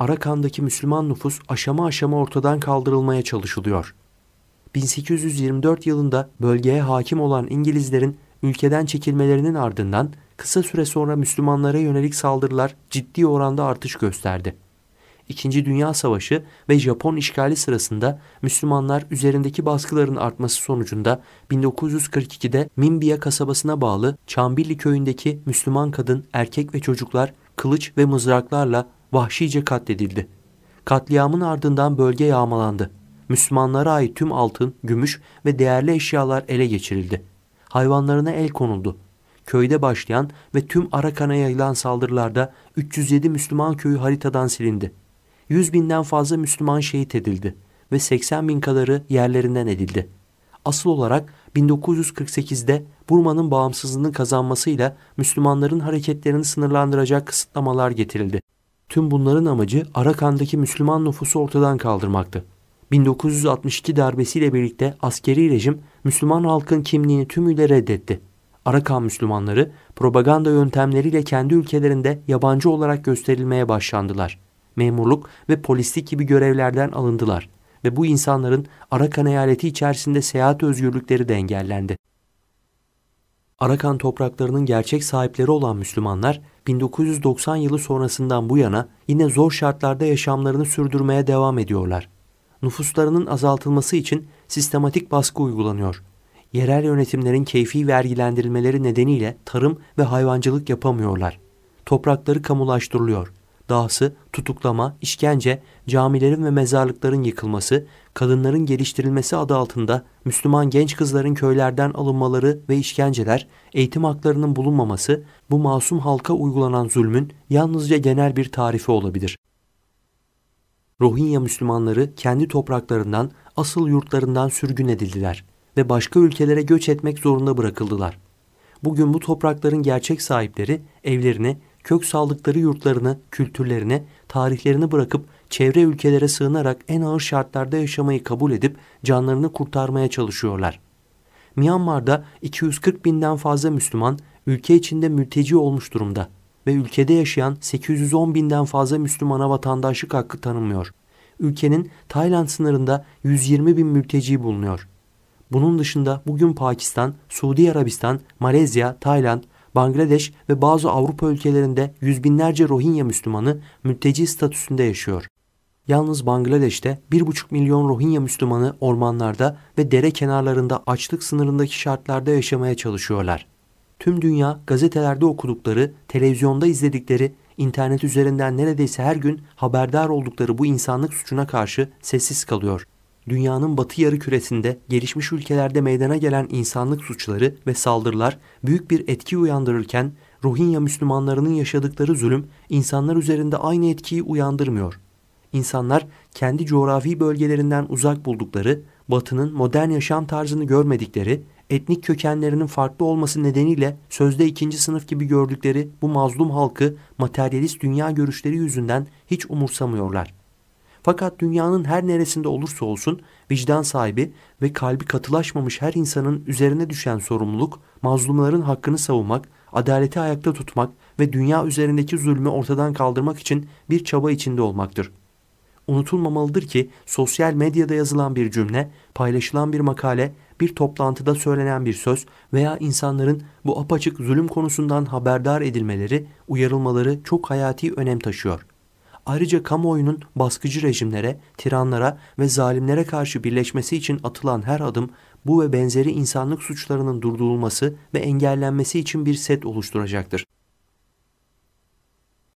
Arakan'daki Müslüman nüfus aşama aşama ortadan kaldırılmaya çalışılıyor. 1824 yılında bölgeye hakim olan İngilizlerin ülkeden çekilmelerinin ardından kısa süre sonra Müslümanlara yönelik saldırılar ciddi oranda artış gösterdi. İkinci Dünya Savaşı ve Japon işgali sırasında Müslümanlar üzerindeki baskıların artması sonucunda 1942'de Mimbiya kasabasına bağlı Çambilli köyündeki Müslüman kadın, erkek ve çocuklar kılıç ve mızraklarla vahşice katledildi. Katliamın ardından bölge yağmalandı. Müslümanlara ait tüm altın, gümüş ve değerli eşyalar ele geçirildi. Hayvanlarına el konuldu. Köyde başlayan ve tüm Arakan'a yayılan saldırılarda 307 Müslüman köyü haritadan silindi. 100 binden fazla Müslüman şehit edildi ve 80 bin kadarı yerlerinden edildi. Asıl olarak 1948'de Burma'nın bağımsızlığını kazanmasıyla Müslümanların hareketlerini sınırlandıracak kısıtlamalar getirildi. Tüm bunların amacı Arakan'daki Müslüman nüfusu ortadan kaldırmaktı. 1962 darbesiyle birlikte askeri rejim Müslüman halkın kimliğini tümüyle reddetti. Arakan Müslümanları propaganda yöntemleriyle kendi ülkelerinde yabancı olarak gösterilmeye başlandılar. Memurluk ve polislik gibi görevlerden alındılar ve bu insanların Arakan eyaleti içerisinde seyahat özgürlükleri de engellendi. Arakan topraklarının gerçek sahipleri olan Müslümanlar 1990 yılı sonrasından bu yana yine zor şartlarda yaşamlarını sürdürmeye devam ediyorlar. Nüfuslarının azaltılması için sistematik baskı uygulanıyor. Yerel yönetimlerin keyfi vergilendirilmeleri nedeniyle tarım ve hayvancılık yapamıyorlar. Toprakları kamulaştırılıyor. Dahası tutuklama, işkence, camilerin ve mezarlıkların yıkılması, kadınların geliştirilmesi adı altında Müslüman genç kızların köylerden alınmaları ve işkenceler, eğitim haklarının bulunmaması bu masum halka uygulanan zulmün yalnızca genel bir tarifi olabilir. Rohingya Müslümanları kendi topraklarından, asıl yurtlarından sürgün edildiler ve başka ülkelere göç etmek zorunda bırakıldılar. Bugün bu toprakların gerçek sahipleri evlerini kök saldıkları yurtlarını, kültürlerini, tarihlerini bırakıp çevre ülkelere sığınarak en ağır şartlarda yaşamayı kabul edip canlarını kurtarmaya çalışıyorlar. Myanmar'da 240 binden fazla Müslüman ülke içinde mülteci olmuş durumda ve ülkede yaşayan 810 binden fazla Müslümana vatandaşlık hakkı tanınmıyor. Ülkenin Tayland sınırında 120 bin mülteci bulunuyor. Bunun dışında bugün Pakistan, Suudi Arabistan, Malezya, Tayland, Bangladeş ve bazı Avrupa ülkelerinde yüz binlerce Rohingya Müslümanı mülteci statüsünde yaşıyor. Yalnız Bangladeş'te 1,5 milyon Rohingya Müslümanı ormanlarda ve dere kenarlarında açlık sınırındaki şartlarda yaşamaya çalışıyorlar. Tüm dünya gazetelerde okudukları, televizyonda izledikleri, internet üzerinden neredeyse her gün haberdar oldukları bu insanlık suçuna karşı sessiz kalıyor dünyanın batı yarı küresinde gelişmiş ülkelerde meydana gelen insanlık suçları ve saldırılar büyük bir etki uyandırırken Rohingya Müslümanlarının yaşadıkları zulüm insanlar üzerinde aynı etkiyi uyandırmıyor. İnsanlar kendi coğrafi bölgelerinden uzak buldukları, batının modern yaşam tarzını görmedikleri, etnik kökenlerinin farklı olması nedeniyle sözde ikinci sınıf gibi gördükleri bu mazlum halkı materyalist dünya görüşleri yüzünden hiç umursamıyorlar. Fakat dünyanın her neresinde olursa olsun vicdan sahibi ve kalbi katılaşmamış her insanın üzerine düşen sorumluluk mazlumların hakkını savunmak, adaleti ayakta tutmak ve dünya üzerindeki zulmü ortadan kaldırmak için bir çaba içinde olmaktır. Unutulmamalıdır ki sosyal medyada yazılan bir cümle, paylaşılan bir makale, bir toplantıda söylenen bir söz veya insanların bu apaçık zulüm konusundan haberdar edilmeleri, uyarılmaları çok hayati önem taşıyor. Ayrıca kamuoyunun baskıcı rejimlere, tiranlara ve zalimlere karşı birleşmesi için atılan her adım bu ve benzeri insanlık suçlarının durdurulması ve engellenmesi için bir set oluşturacaktır.